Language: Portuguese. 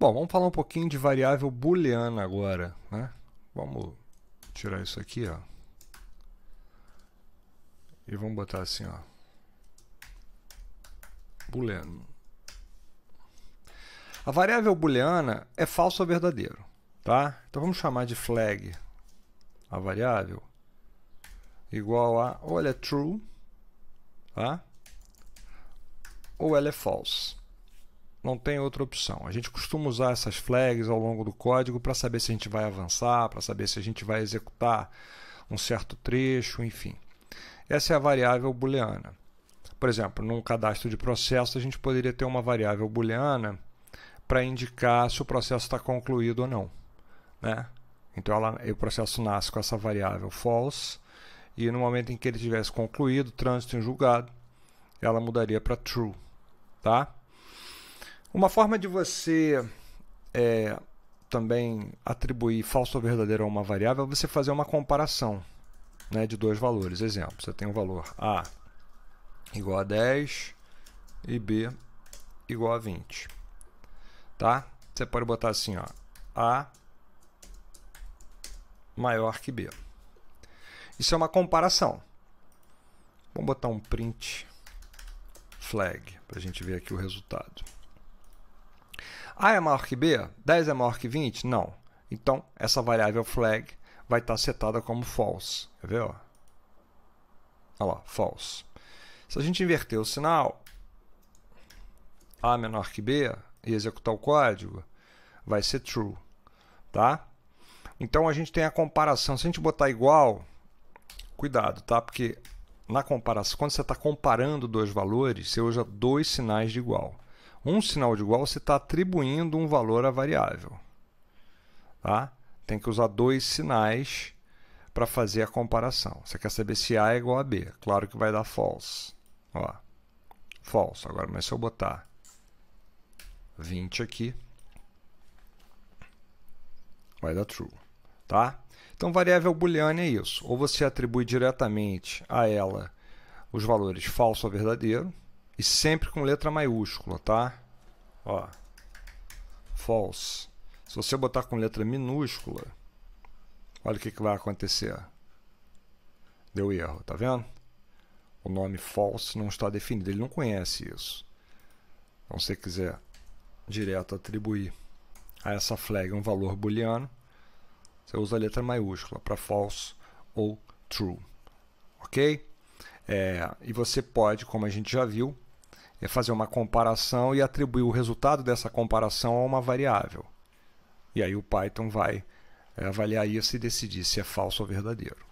Bom, vamos falar um pouquinho de variável booleana agora, né? Vamos tirar isso aqui, ó. E vamos botar assim, ó. Booleano. A variável booleana é falso ou verdadeiro, tá? Então vamos chamar de flag a variável igual a ou ela é true, tá? Ou ela é false não tem outra opção. A gente costuma usar essas flags ao longo do código para saber se a gente vai avançar, para saber se a gente vai executar um certo trecho, enfim. Essa é a variável booleana. Por exemplo, num cadastro de processo, a gente poderia ter uma variável booleana para indicar se o processo está concluído ou não. Né? Então, ela, o processo nasce com essa variável false, e no momento em que ele tivesse concluído, trânsito em julgado, ela mudaria para true. Tá? Uma forma de você é, também atribuir falso ou verdadeiro a uma variável é você fazer uma comparação né, de dois valores. Exemplo, você tem o um valor A igual a 10 e B igual a 20. Tá? Você pode botar assim, ó, A maior que B. Isso é uma comparação. Vamos botar um print flag para a gente ver aqui o resultado. A ah, é maior que B? 10 é maior que 20? Não. Então, essa variável flag vai estar tá setada como false. Quer ver? Olha lá, false. Se a gente inverter o sinal, A menor que B, e executar o código, vai ser true. Tá? Então, a gente tem a comparação. Se a gente botar igual, cuidado, tá? Porque na comparação, quando você está comparando dois valores, você usa dois sinais de igual um sinal de igual você está atribuindo um valor à variável. Tá? Tem que usar dois sinais para fazer a comparação. Você quer saber se A é igual a B. Claro que vai dar false. Ó, false. Agora, mas é se eu botar 20 aqui, vai dar true. Tá? Então, variável booleana é isso. Ou você atribui diretamente a ela os valores falso ou verdadeiro, e sempre com letra maiúscula, tá? Ó, false. Se você botar com letra minúscula, olha o que, que vai acontecer. Deu erro, tá vendo? O nome false não está definido, ele não conhece isso. Então, se você quiser direto atribuir a essa flag um valor booleano, você usa a letra maiúscula para false ou true, ok? É, e você pode, como a gente já viu, é fazer uma comparação e atribuir o resultado dessa comparação a uma variável. E aí o Python vai eh, avaliar isso e decidir se é falso ou verdadeiro.